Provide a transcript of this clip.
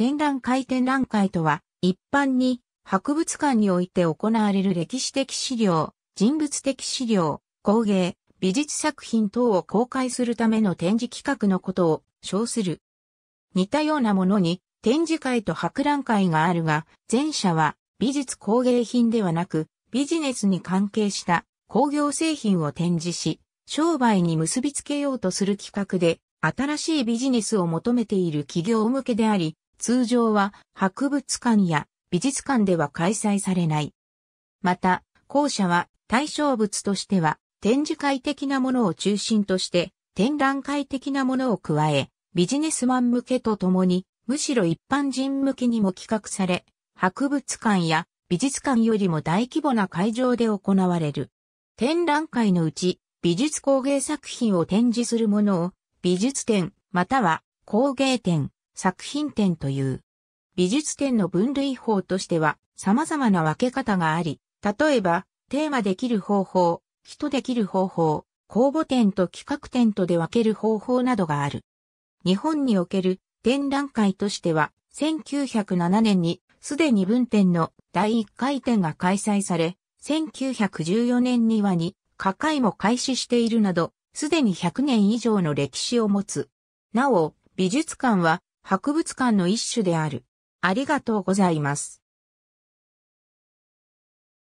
展覧会展覧会とは、一般に博物館において行われる歴史的資料、人物的資料、工芸、美術作品等を公開するための展示企画のことを称する。似たようなものに展示会と博覧会があるが、前者は美術工芸品ではなく、ビジネスに関係した工業製品を展示し、商売に結びつけようとする企画で、新しいビジネスを求めている企業向けであり、通常は博物館や美術館では開催されない。また、校舎は対象物としては展示会的なものを中心として展覧会的なものを加え、ビジネスマン向けとともに、むしろ一般人向けにも企画され、博物館や美術館よりも大規模な会場で行われる。展覧会のうち、美術工芸作品を展示するものを、美術展、または工芸展、作品展という。美術展の分類法としては様々な分け方があり、例えば、テーマできる方法、人できる方法、公募展と企画展とで分ける方法などがある。日本における展覧会としては、1907年にすでに分展の第1回展が開催され、1914年にはに、下会も開始しているなど、すでに100年以上の歴史を持つ。なお、美術館は博物館の一種である。ありがとうございます。